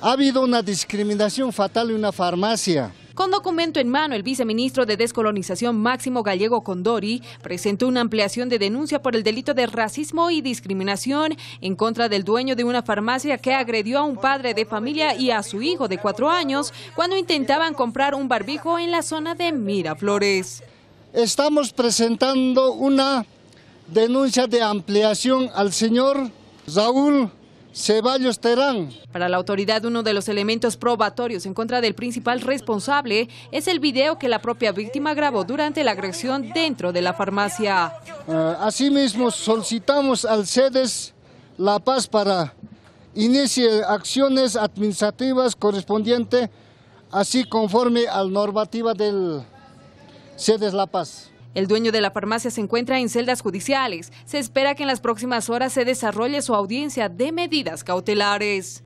Ha habido una discriminación fatal en una farmacia. Con documento en mano, el viceministro de Descolonización Máximo Gallego Condori presentó una ampliación de denuncia por el delito de racismo y discriminación en contra del dueño de una farmacia que agredió a un padre de familia y a su hijo de cuatro años cuando intentaban comprar un barbijo en la zona de Miraflores. Estamos presentando una denuncia de ampliación al señor Raúl Ceballos Terán. Para la autoridad, uno de los elementos probatorios en contra del principal responsable es el video que la propia víctima grabó durante la agresión dentro de la farmacia. Eh, asimismo, solicitamos al CEDES La Paz para inicie acciones administrativas correspondientes, así conforme a la normativa del CEDES La Paz. El dueño de la farmacia se encuentra en celdas judiciales. Se espera que en las próximas horas se desarrolle su audiencia de medidas cautelares.